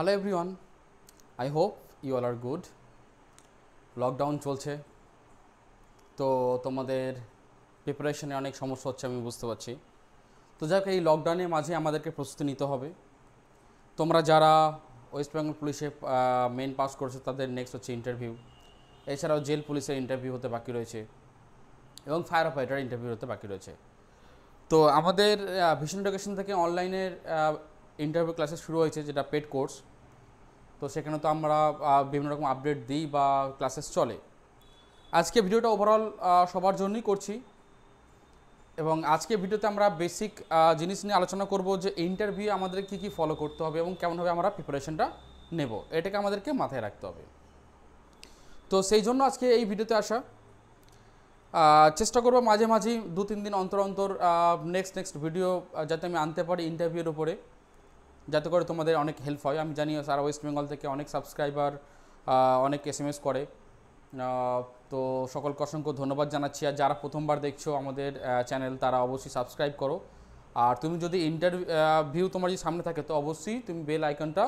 hello everyone I hope you all are good lockdown চলছে তো তোমাদের প্রিপারেশনে অনেক সমস্যা হচ্ছে আমি বুঝতে পারছি তো যাক এই লকডাউনের মাঝে আমাদেরকে প্রস্তুতি নিতে হবে তোমরা যারা ওয়েস্ট বেঙ্গল পুলিশে মেন পাস করেছো তাদের নেক্সট হচ্ছে ইন্টারভিউ এছাড়াও জেল পুলিশের ইন্টারভিউ হতে বাকি রয়েছে এবং ফায়ার অপারেটার ইন্টারভিউ হতে বাকি রয়েছে তো আমাদের ভীষণ লোকেশন থেকে অনলাইনের ইন্টারভিউ ক্লাসেস শুরু হয়েছে যেটা পেড কোর্স তো সেখানে তো আমরা বিভিন্ন রকম আপডেট দিই বা ক্লাসেস চলে আজকে ভিডিওটা ওভারঅল সবার জন্যই করছি এবং আজকে ভিডিওতে আমরা বেসিক জিনিস নিয়ে আলোচনা করব যে ইন্টারভিউ আমাদের কি কি ফলো করতে হবে এবং কেমনভাবে আমরা প্রিপারেশনটা নেব এটাকে আমাদেরকে মাথায় রাখতে হবে তো সেই জন্য আজকে এই ভিডিওতে আসা চেষ্টা করব মাঝে মাঝেই দু তিন দিন অন্তর অন্তর নেক্সট নেক্সট ভিডিও যাতে আমি আনতে পারি ইন্টারভিউর উপরে যাতে করে তোমাদের অনেক হেল্প হয় আমি জানি সারা ওয়েস্ট বেঙ্গল থেকে অনেক সাবস্ক্রাইবার অনেক এস এম এস করে তো সকলকে অসংখ্য ধন্যবাদ জানাচ্ছি আর যারা প্রথমবার দেখছো আমাদের চ্যানেল তারা অবশ্যই সাবস্ক্রাইব করো আর তুমি যদি ইন্টারভিউ তোমার যদি সামনে থাকে তো অবশ্যই তুমি বেল আইকনটা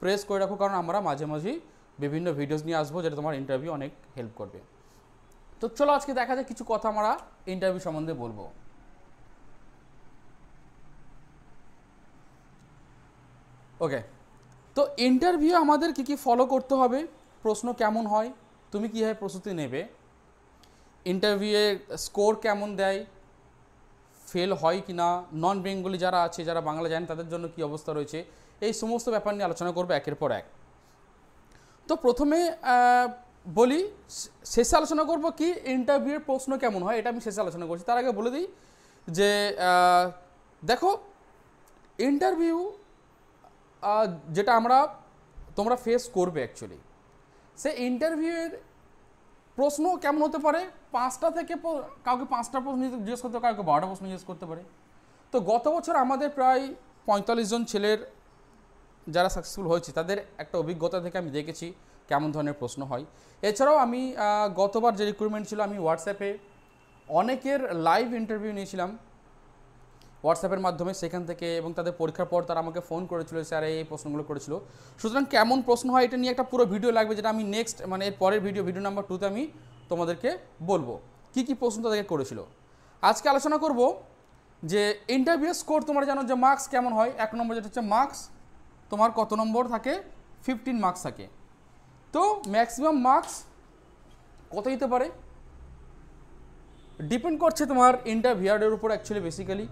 প্রেস করে রাখো কারণ আমরা মাঝে মাঝেই বিভিন্ন ভিডিওস নিয়ে আসবো যেটা তোমার ইন্টারভিউ অনেক হেল্প করবে তো চলো আজকে দেখা যায় কিছু কথা আমরা ইন্টারভিউ সম্বন্ধে বলবো ওকে তো ইন্টারভিউ আমাদের কি কি ফলো করতে হবে প্রশ্ন কেমন হয় তুমি কীভাবে প্রস্তুতি নেবে ইন্টারভিউয়ের স্কোর কেমন দেয় ফেল হয় কি না নন বেঙ্গলি যারা আছে যারা বাংলা জানেন তাদের জন্য কি অবস্থা রয়েছে এই সমস্ত ব্যাপার নিয়ে আলোচনা করবো একের পর এক তো প্রথমে বলি শেষে আলোচনা করব কি ইন্টারভিউয়ের প্রশ্ন কেমন হয় এটা আমি শেষে আলোচনা করছি তার আগে বলে দিই যে দেখো ইন্টারভিউ যেটা আমরা তোমরা ফেস করবে অ্যাকচুয়ালি সে ইন্টারভিউয়ের প্রশ্ন কেমন হতে পারে পাঁচটা থেকে কাউকে পাঁচটা প্রশ্ন জিজ্ঞেস করতে কাউকে বারোটা প্রশ্ন জিজ্ঞেস করতে পারে তো গত বছর আমাদের প্রায় পঁয়তাল্লিশ জন ছেলের যারা সাকসেসফুল হয়েছে তাদের একটা অভিজ্ঞতা থেকে আমি দেখেছি কেমন ধরনের প্রশ্ন হয় এছাড়াও আমি গতবার যে রিক্রুটমেন্ট ছিল আমি হোয়াটসঅ্যাপে অনেকের লাইভ ইন্টারভিউ নিয়েছিলাম হোয়াটসঅ্যাপের মাধ্যমে সেখান থেকে এবং তাদের পরীক্ষার পর তারা আমাকে ফোন করেছিল স্যার এই প্রশ্নগুলো করেছিল সুতরাং কেমন প্রশ্ন হয় এটা নিয়ে একটা পুরো ভিডিও লাগবে যেটা আমি নেক্সট মানে এর পরের ভিডিও ভিডিও নাম্বার টুতে আমি তোমাদেরকে বলবো কি কি প্রশ্ন তাদেরকে করেছিল আজকে আলোচনা করব যে ইন্টারভিউ স্কোর তোমরা জানো যে মার্কস কেমন হয় এক নম্বর যেটা হচ্ছে মার্কস তোমার কত নম্বর থাকে ফিফটিন মার্কস থাকে তো ম্যাক্সিমাম মার্কস কত দিতে পারে ডিপেন্ড করছে তোমার ইন্টারভিউয়ারের উপর অ্যাকচুয়ালি বেসিক্যালি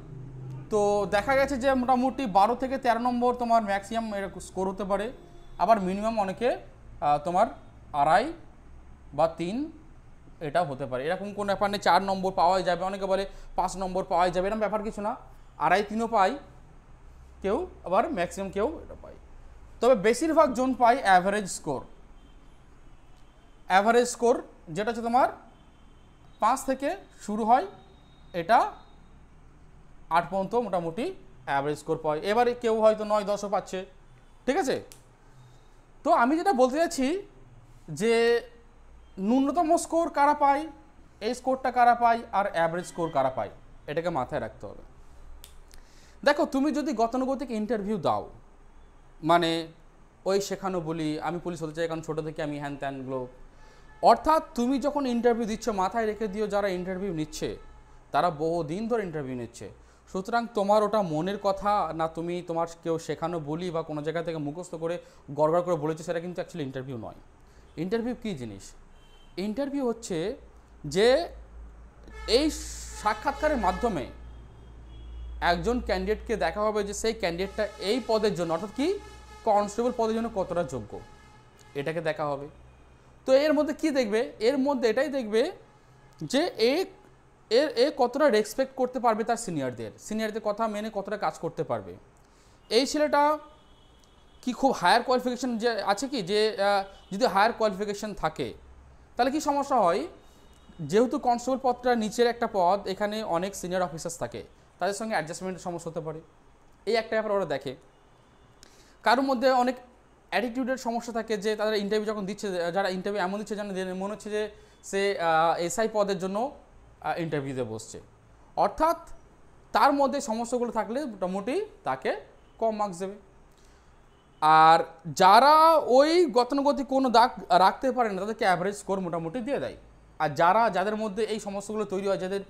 তো দেখা গেছে যে মোটামুটি বারো থেকে তেরো নম্বর তোমার ম্যাক্সিমাম এরকম স্কোর হতে পারে আবার মিনিমাম অনেকে তোমার আড়াই বা তিন এটা হতে পারে এরকম কোনো ব্যাপার নেই চার নম্বর পাওয়াই যাবে অনেকে বলে পাঁচ নম্বর পাওয়াই যাবে এরকম ব্যাপার কিছু না আড়াই তিনও পাই কেউ আবার ম্যাক্সিমাম কেউ এটা পাই তবে বেশিরভাগ জন পাই অ্যাভারেজ স্কোর অ্যাভারেজ স্কোর যেটা হচ্ছে তোমার পাঁচ থেকে শুরু হয় এটা আট পর্যন্ত মোটামুটি অ্যাভারেজ স্কোর পায় এবারে কেউ হয়তো নয় দশও পাচ্ছে ঠিক আছে তো আমি যেটা বলতে চাইছি যে ন্যূনতম স্কোর কারা পায় এই স্কোরটা কারা পায় আর অ্যাভারেজ স্কোর কারা পায় এটাকে মাথায় রাখতে হবে দেখো তুমি যদি গতানুগতিক ইন্টারভিউ দাও মানে ওই শেখানো বলি আমি পুলিশ হতে চাই কারণ ছোটো থেকে আমি হ্যান ত্যানগুলো অর্থাৎ তুমি যখন ইন্টারভিউ দিচ্ছ মাথায় রেখে দিও যারা ইন্টারভিউ নিচ্ছে তারা বহুদিন ধরে ইন্টারভিউ নিচ্ছে সুতরাং তোমার ওটা মনের কথা না তুমি তোমার কেউ শেখানো বলি বা কোনো জায়গা থেকে মুখস্থ করে গড়গড় করে বলেছো সেটা কিন্তু অ্যাকচুয়ালি ইন্টারভিউ নয় ইন্টারভিউ কী জিনিস ইন্টারভিউ হচ্ছে যে এই সাক্ষাৎকারের মাধ্যমে একজন ক্যান্ডিডেটকে দেখা হবে যে সেই ক্যান্ডিডেটটা এই পদের জন্য অর্থাৎ কি কনস্টেবল পদের জন্য কতটা যোগ্য এটাকে দেখা হবে তো এর মধ্যে কি দেখবে এর মধ্যে এটাই দেখবে যে এই এর এ কতটা রেসপেক্ট করতে পারবে তার সিনিয়রদের সিনিয়রদের কথা মেনে কতটা কাজ করতে পারবে এই ছেলেটা কি খুব হায়ার কোয়ালিফিকেশান যে আছে কি যে যদি হায়ার কোয়ালিফিকেশান থাকে তাহলে কি সমস্যা হয় যেহেতু কনস্টেবল পদটা নিচের একটা পদ এখানে অনেক সিনিয়র অফিসার্স থাকে তাদের সঙ্গে অ্যাডজাস্টমেন্টের সমস্যা হতে পারে এই একটা ব্যাপার ওরা দেখে কারোর মধ্যে অনেক অ্যাটিটিউডের সমস্যা থাকে যে তারা ইন্টারভিউ যখন দিচ্ছে যারা ইন্টারভিউ এমন দিচ্ছে যেন মনে হচ্ছে যে সে এসআই পদের জন্য ইন্টারভিউতে বসছে অর্থাৎ তার মধ্যে সমস্যাগুলো থাকলে মোটামুটি তাকে কম মার্কস দেবে আর যারা ওই গতানুগতিক কোনো দাগ রাখতে পারে না তাদেরকে অ্যাভারেজ স্কোর মোটামুটি দিয়ে দেয় আর যারা যাদের মধ্যে এই সমস্যাগুলো তৈরি হয় যাদের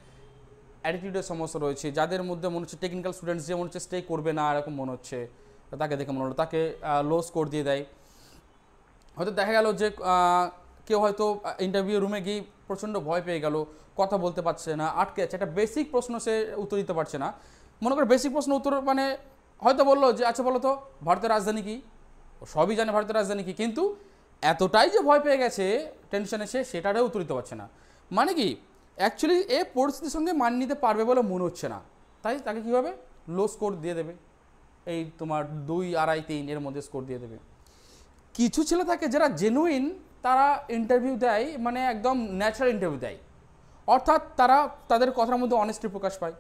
অ্যাটিটিউডের সমস্যা রয়েছে যাদের মধ্যে মনে হচ্ছে টেকনিক্যাল স্টুডেন্টস যে মনে হচ্ছে স্টে করবে না এরকম মনে হচ্ছে তাকে দেখে মনে হলো তাকে লো স্কোর দিয়ে দেয় হয়তো দেখা গেল যে কেউ হয়তো ইন্টারভিউ রুমে গিয়ে প্রচণ্ড ভয় পেয়ে গেল কথা বলতে পারছে না আটকে যাচ্ছে একটা বেসিক প্রশ্ন সে উত্তর দিতে পারছে না মনে করো বেসিক প্রশ্ন উত্তর মানে হয়তো বললো যে আচ্ছা বলো তো ভারতের রাজধানী কী সবই জানে ভারতের রাজধানী কী কিন্তু এতটাই যে ভয় পেয়ে গেছে টেনশনে সে সেটারও উত্তর দিতে পারছে না মানে কি অ্যাকচুয়ালি এ পরিস্থিতির সঙ্গে মান নিতে পারবে বলে মনে হচ্ছে না তাই তাকে কীভাবে লো স্কোর দিয়ে দেবে এই তোমার দুই আড়াই তিন এর মধ্যে স্কোর দিয়ে দেবে কিছু ছেলে থাকে যারা জেনুইন তারা ইন্টারভিউ দেয় মানে একদম ন্যাচারাল ইন্টারভিউ দেয় অর্থাৎ তারা তাদের কথার মধ্যে অনেস্টি প্রকাশ পায়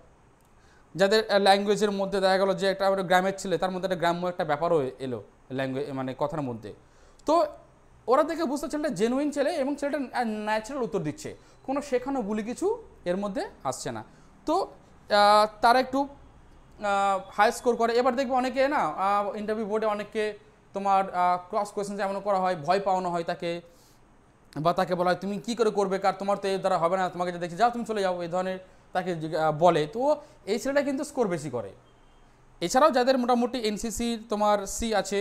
যাদের ল্যাঙ্গুয়েজের মধ্যে দেখা গেলো যে একটা গ্রামের ছেলে তার মধ্যে একটা গ্রাম্য একটা ব্যাপারও এলো ল্যাঙ্গুয়েজ মানে কথার মধ্যে তো ওরা দেখে বুঝতে ছেলেটা জেনুইন ছেলে এবং ছেলেটা ন্যাচারাল উত্তর দিচ্ছে কোনো শেখানো বলি কিছু এর মধ্যে আসছে না তো তারা একটু হাই স্কোর করে এবার দেখবে অনেকে না ইন্টারভিউ বোর্ডে অনেককে তোমার ক্রস কোয়েশ্চেন যেমন করা হয় ভয় পাওয়ানো হয় তাকে বা তাকে বলা হয় তুমি কি করে করবে কার তোমার তো এর দ্বারা হবে না তোমাকে যে দেখছি যাও তুমি চলে যাও এই ধরনের তাকে বলে তো এই ছেলেটা কিন্তু স্কোর বেশি করে এছাড়াও যাদের মোটামুটি এনসিসি তোমার সি আছে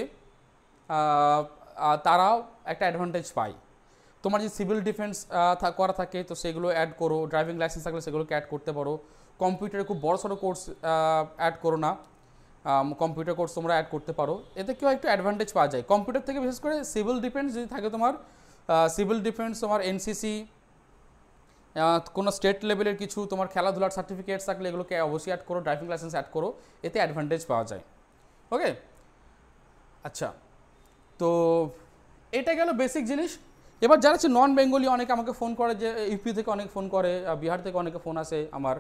তারাও একটা অ্যাডভান্টেজ পায় তোমার যে সিভিল ডিফেন্স করা থাকে তো সেগুলো অ্যাড করো ড্রাইভিং লাইসেন্স থাকলে সেগুলোকে অ্যাড করতে পারো কম্পিউটারে খুব বড়ো সড়ো কোর্স অ্যাড করো না কম্পিউটার কোর্স তোমরা অ্যাড করতে পারো এতে কেউ একটু অ্যাডভান্টেজ পাওয়া যায় কম্পিউটার থেকে বিশেষ করে সিভিল ডিফেন্স যদি থাকে তোমার সিভিল ডিফেন্স তোমার এনসিসি কোনো স্টেট লেভেলের কিছু তোমার খেলাধুলার সার্টিফিকেট থাকলে এগুলোকে অবশ্যই অ্যাড করো ড্রাইভিং লাইসেন্স অ্যাড করো এতে অ্যাডভান্টেজ পাওয়া যায় ওকে আচ্ছা তো এটা গেল বেসিক জিনিস এবার যারা আছে নন বেঙ্গলি অনেকে আমাকে ফোন করে যে ইউপি থেকে অনেক ফোন করে বিহার থেকে অনেকে ফোন আসে আমার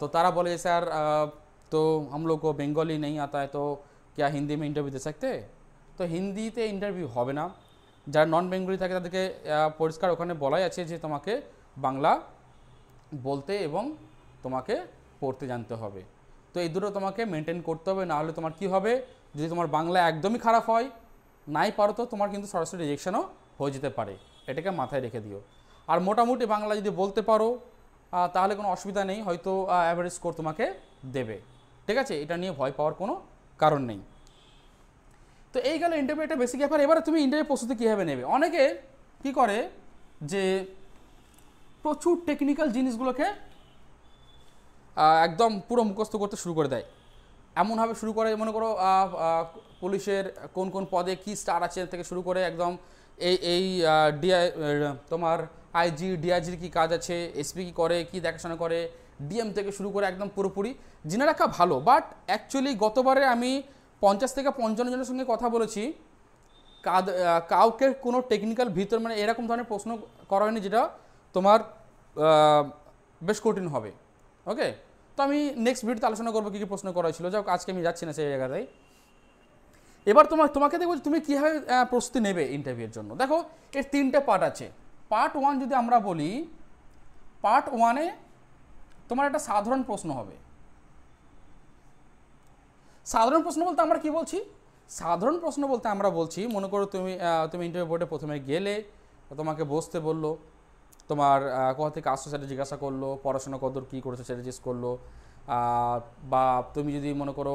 তো তারা বলে স্যার তো हम বেঙ্গলি নেই बंगाली नहीं आता है तो क्या हिंदी में इंटरव्यू তো হিন্দিতে ইন্টারভিউ হবে না যারা নন বেঙ্গলি থাকে তাদেরকে পরিষ্কার ওখানে বলাই আছে যে তোমাকে বাংলা বলতে এবং তোমাকে পড়তে জানতে হবে তো এই দুটো তোমাকে মেনটেন করতে হবে না হলে তোমার কি হবে যদি তোমার বাংলা একদমই খারাপ হয় নাই পারো তো তোমার কিন্তু সরাসরি রিজেকশনও হয়ে যেতে পারে এটাকে মাথায় রেখে দিও আর মোটামুটি বাংলা যদি বলতে পারো তাহলে কোনো অসুবিধা নেই হয়তো অ্যাভারেজ স্কোর তোমাকে দেবে ঠিক আছে এটা নিয়ে ভয় পাওয়ার কোনো কারণ নেই তো এই গেল ইন্টারভিউ একটা বেসিক ব্যাপার এবারে তুমি ইন্টারভিউ প্রস্তুতি কীভাবে নেবে অনেকে কি করে যে প্রচুর টেকনিক্যাল জিনিসগুলোকে একদম পুরো মুখস্থ করতে শুরু করে দেয় এমনভাবে শুরু করে মনে করো পুলিশের কোন কোন পদে কি স্টার আছে থেকে শুরু করে একদম এই এই ডিআই তোমার আইজি ডিআইজির কী কাজ আছে এসপি কী করে কী দেখাশোনা করে ডিএম থেকে শুরু করে একদম পুরোপুরি জেনে রাখা ভালো বাট অ্যাকচুয়ালি গতবারে আমি পঞ্চাশ থেকে পঞ্চান্ন জনের সঙ্গে কথা বলেছি কাউকে কোনো টেকনিক্যাল ভিতর মানে এরকম ধরনের প্রশ্ন করা হয়নি যেটা তোমার বেশ কঠিন হবে ওকে তো আমি নেক্সট ভিডিওতে আলোচনা করবো কী কী প্রশ্ন করা হয়েছিল যাক আজকে আমি যাচ্ছি না সেই জায়গাটাই এবার তোমার তোমাকে দেখবো তুমি কীভাবে প্রস্তুতি নেবে ইন্টারভিউর জন্য দেখো এর তিনটে পার্ট আছে পার্ট ওয়ান যদি আমরা বলি পার্ট ওয়ানে তোমার একটা সাধারণ প্রশ্ন হবে সাধারণ প্রশ্ন বলতে আমরা কি বলছি সাধারণ প্রশ্ন বলতে আমরা বলছি মনে করো তুমি তুমি ইন্টারভিউ বোর্ডে প্রথমে গেলে তোমাকে বসতে বললো তোমার কোথা থেকে আসছো সেটা জিজ্ঞাসা করলো পড়াশোনা কদর কী করেছো সেটা জিজ্ঞেস করলো বা তুমি যদি মনে করো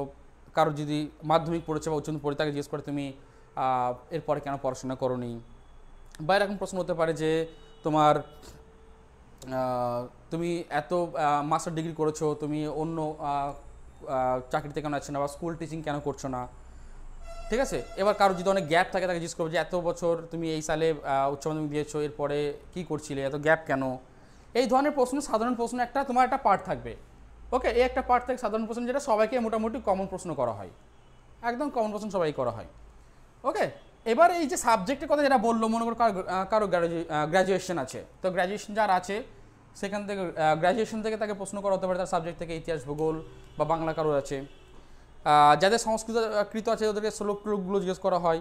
কারো যদি মাধ্যমিক পড়েছে বা উচ্চন্ত পড়ে তাকে জিজ্ঞেস করে তুমি এরপরে কেন পড়াশোনা করো বা এরকম প্রশ্ন হতে পারে যে তোমার তুমি এত মাস্টার ডিগ্রি করেছো তুমি অন্য চাকরিতে কেন আছো না বা স্কুল টিচিং কেন করছো না ঠিক আছে এবার কারো যদি অনেক গ্যাপ থাকে তাকে জিজ্ঞেস করবো যে এত বছর তুমি এই সালে উচ্চ মাধ্যমিক দিয়েছো এরপরে কি করছিলে এত গ্যাপ কেন এই ধরনের প্রশ্ন সাধারণ প্রশ্ন একটা তোমার একটা পার্ট থাকবে ওকে এই একটা পার্ট থেকে সাধারণ প্রশ্ন যেটা সবাইকে মোটামুটি কমন প্রশ্ন করা হয় একদম কমন প্রশ্ন সবাই করা হয় ওকে এবার এই যে সাবজেক্টের কথা যেটা বললো মনে করো কারো গ্রাজুয়েশন আছে তো গ্র্যাজুয়েশন যার আছে সেখান থেকে গ্র্যাজুয়েশন থেকে তাকে প্রশ্ন করা হতে পারে তার সাবজেক্ট থেকে ইতিহাস ভূগোল বা বাংলা কারোর আছে যাদের সংস্কৃত কৃত আছে ওদেরকে শ্লোকগুলো জিজ্ঞেস করা হয়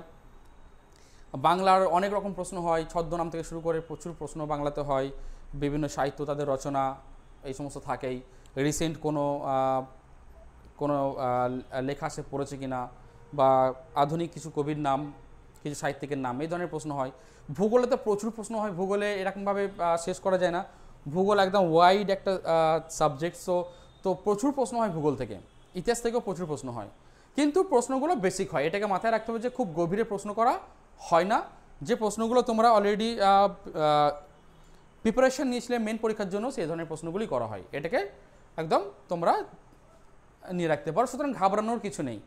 বাংলার অনেক রকম প্রশ্ন হয় ছদ্মনাম থেকে শুরু করে প্রচুর প্রশ্ন বাংলাতে হয় বিভিন্ন সাহিত্য তাদের রচনা এই সমস্ত থাকেই রিসেন্ট কোনো কোনো লেখা সে পড়েছে কি না বা আধুনিক কিছু কবির নাম কিছু সাহিত্যিকের নাম এই ধরনের প্রশ্ন হয় ভূগোলে তো প্রচুর প্রশ্ন হয় ভূগোলে এরকমভাবে শেষ করা যায় না ভূগোল একদম ওয়াইড একটা সাবজেক্ট সো তো প্রচুর প্রশ্ন হয় ভূগোল থেকে ইতিহাস থেকেও প্রচুর প্রশ্ন হয় কিন্তু প্রশ্নগুলো বেসিক হয় এটাকে মাথায় রাখতে হবে যে খুব গভীরে প্রশ্ন করা হয় না যে প্রশ্নগুলো তোমরা অলরেডি প্রিপারেশন নিয়েছিলে মেন পরীক্ষার জন্য সেই ধরনের প্রশ্নগুলি করা হয় এটাকে একদম তোমরা নিয়ে রাখতে পারো সুতরাং ঘাবড়ানোর কিছু নেই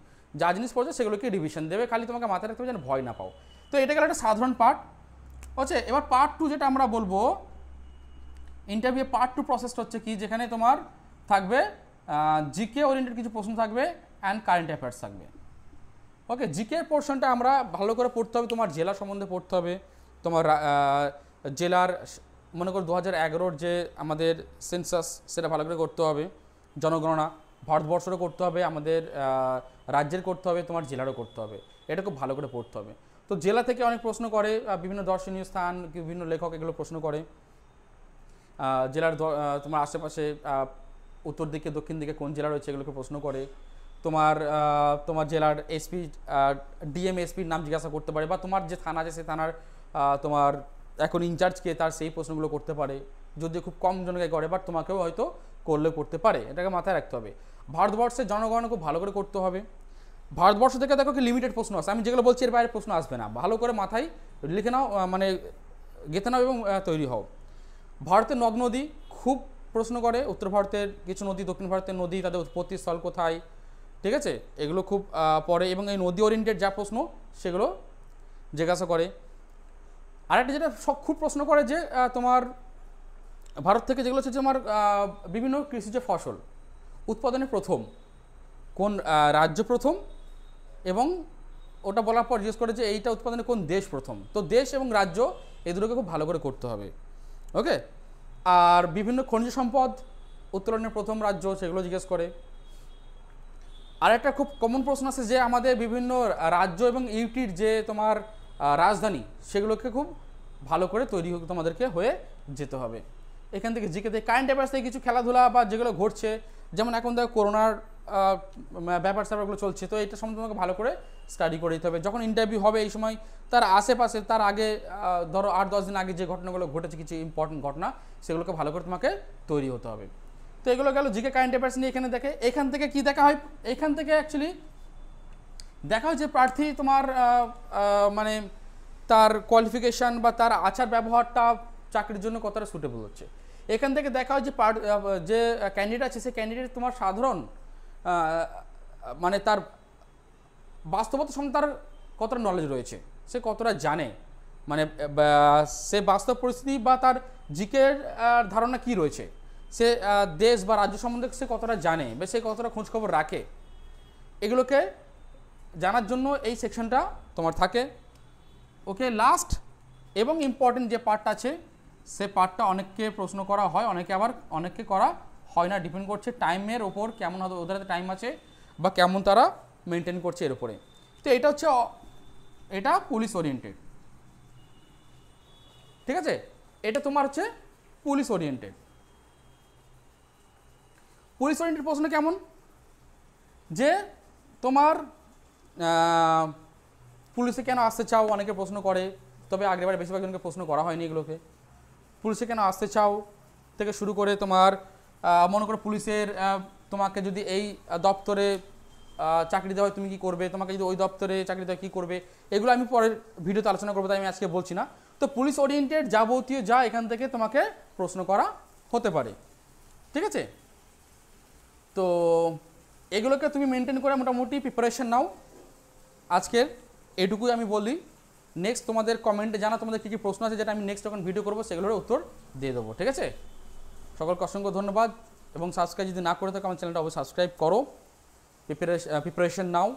যা জিনিস পড়ছে সেগুলোকে ডিভিশন দেবে খালি তোমাকে মাথায় রাখতে হবে যেন ভয় না পাও তো এটা গেল একটা সাধারণ পার্ট হচ্ছে এবার পার্ট টু যেটা আমরা বলবো ইন্টারভিউ পার্ট টু প্রসেসটা হচ্ছে কি যেখানে তোমার থাকবে জিকে ওরিয়েন্টেড কিছু প্রশ্ন থাকবে অ্যান্ড কারেন্ট অ্যাফেয়ার্স থাকবে ওকে জিকে পোর্শনটা আমরা ভালো করে পড়তে হবে তোমার জেলা সম্বন্ধে পড়তে হবে তোমার জেলার মনে করো দু হাজার যে আমাদের সেন্সাস সেটা ভালো করে করতে হবে জনগণনা ভারতবর্ষেরও করতে হবে আমাদের রাজ্যের করতে হবে তোমার জেলারও করতে হবে এটা খুব ভালো করে পড়তে হবে তো জেলা থেকে অনেক প্রশ্ন করে বিভিন্ন দর্শনীয় স্থান বিভিন্ন লেখক এগুলো প্রশ্ন করে জেলার তোমার আশেপাশে উত্তর দিকে দক্ষিণ দিকে কোন জেলা রয়েছে এগুলোকে প্রশ্ন করে তোমার তোমার জেলার এসপি ডিএম এসপির নাম জিজ্ঞাসা করতে পারে বা তোমার যে থানা আছে সেই থানার তোমার এখন ইনচার্জকে তার সেই প্রশ্নগুলো করতে পারে যদি খুব কম জনকে করে বাট তোমাকেও হয়তো করলে করতে পারে এটাকে মাথায় রাখতে হবে ভারতবর্ষের জনগণ খুব ভালো করে করতে হবে ভারতবর্ষ থেকে দেখো কি লিমিটেড প্রশ্ন আসে আমি যেগুলো বলছি এর বাইরে প্রশ্ন আসবে না ভালো করে মাথায় লিখে নাও মানে গেঁথে নাও এবং তৈরি হও ভারতের নদ নদী খুব প্রশ্ন করে উত্তর ভারতের কিছু নদী দক্ষিণ ভারতের নদী তাদের উৎপত্তি স্থল কোথায় ঠিক আছে এগুলো খুব পরে এবং এই নদী ওরিয়েন্টেড যা প্রশ্ন সেগুলো জিজ্ঞাসা করে আরেকটা যেটা খুব প্রশ্ন করে যে তোমার ভারত থেকে যেগুলো হচ্ছে যে আমার বিভিন্ন কৃষিজ ফসল উৎপাদনে প্রথম কোন রাজ্য প্রথম এবং ওটা বলার পর জিজ্ঞেস করে যে এইটা উৎপাদনে কোন দেশ প্রথম তো দেশ এবং রাজ্য এই দুটোকে খুব ভালো করে করতে হবে ওকে আর বিভিন্ন খনিজ সম্পদ উত্তোলনের প্রথম রাজ্য সেগুলো জিজ্ঞেস করে আর একটা খুব কমন প্রশ্ন আছে যে আমাদের বিভিন্ন রাজ্য এবং ইউটির যে তোমার রাজধানী সেগুলোকে খুব ভালো করে তৈরি তোমাদেরকে হয়ে যেতে হবে এখান থেকে জিকেতে কারেন্ট অ্যাফেয়ার্স থেকে কিছু খেলাধুলা বা যেগুলো ঘটছে যেমন এখন দেখো করোনার ব্যাপার স্যাপারগুলো চলছে তো এটা সম্বন্ধে তোমাকে ভালো করে স্টাডি করে দিতে হবে যখন ইন্টারভিউ হবে এই সময় তার আশেপাশে তার আগে ধরো আট দশ দিন আগে যে ঘটনাগুলো ঘটেছে কিছু ইম্পর্টেন্ট ঘটনা সেগুলোকে ভালো করে তোমাকে তৈরি হতে হবে তো এগুলো গেল জিকে কারেন্ট অ্যাফেয়ার্স নিয়ে এখানে দেখে এখান থেকে কি দেখা হয় এখান থেকে অ্যাকচুয়ালি দেখা হয় যে প্রার্থী তোমার মানে তার কোয়ালিফিকেশান বা তার আচার ব্যবহারটা চাকরির জন্য কতটা সুটেবল হচ্ছে এখান থেকে দেখা হয় যে যে ক্যান্ডিডেট আছে সেই ক্যান্ডিডেট তোমার সাধারণ মানে তার বাস্তবতা সম্বন্ধে তার কতটা নলেজ রয়েছে সে কতটা জানে মানে সে বাস্তব পরিস্থিতি বা তার জিকের ধারণা কি রয়েছে সে দেশ বা রাজ্য সম্বন্ধে সে কতটা জানে বা সে কতটা খোঁজখবর রাখে এগুলোকে জানার জন্য এই সেকশনটা তোমার থাকে ওকে লাস্ট এবং ইম্পর্টেন্ট যে পার্টটা আছে সে পার্টটা অনেককে প্রশ্ন করা হয় অনেকে আবার অনেককে করা হয় না ডিপেন্ড করছে টাইমের ওপর কেমন ওদের হাতে টাইম আছে বা কেমন তারা মেনটেন করছে এর উপরে তো এটা হচ্ছে এটা পুলিশ ওরিয়েন্টেড ঠিক আছে এটা তোমার হচ্ছে পুলিশ ওরিয়েন্টেড পুলিশ ওরিয়েন্টেড প্রশ্ন কেমন যে তোমার পুলিশে কেন আসতে চাও অনেকে প্রশ্ন করে তবে আগেরবার বেশিরভাগ জনকে প্রশ্ন করা হয়নি এগুলোকে পুলিশে কেন আসতে চাও থেকে শুরু করে তোমার মনে করো পুলিশের তোমাকে যদি এই দপ্তরে চাকরি দেওয়া তুমি কি করবে তোমাকে যদি ওই দপ্তরে চাকরি দেওয়া কী করবে এগুলো আমি পরের ভিডিওতে আলোচনা করবো তাই আমি আজকে বলছি না তো পুলিশ ওরিয়েন্টেড যাবতীয় যা এখান থেকে তোমাকে প্রশ্ন করা হতে পারে ঠিক আছে তো এগুলোকে তুমি মেনটেন করে মোটামুটি প্রিপারেশন নাও আজকের এটুকুই আমি বলি নেক্সট তোমাদের কমেন্টে জানা তোমাদের কী কী প্রশ্ন আছে যেটা আমি নেক্সট যখন ভিডিও করবো সেগুলোর উত্তর দিয়ে দেবো ঠিক আছে সকলকে অসংখ্য ধন্যবাদ এবং সাবস্ক্রাইব যদি না করে থাকো আমার চ্যানেলটা অবশ্যই সাবস্ক্রাইব করো প্রিপারেশন প্রিপারেশন নাও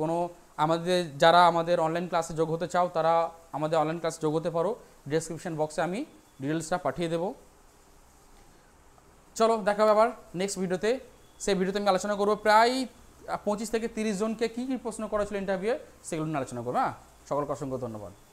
কোনো আমাদের যারা আমাদের অনলাইন ক্লাসে যোগ হতে চাও তারা আমাদের অনলাইন ক্লাসে যোগ হতে পারো ডিসক্রিপশন বক্সে আমি ডিটেলসটা পাঠিয়ে দেবো চলো দেখা আবার নেক্সট ভিডিওতে সেই ভিডিওতে আমি আলোচনা করবো প্রায় পঁচিশ থেকে তিরিশ জনকে কী কী প্রশ্ন করা ছিল ইন্টারভিউয়ে সেগুলো নিয়ে আলোচনা করবো হ্যাঁ সকলকে অসংখ্য ধন্যবাদ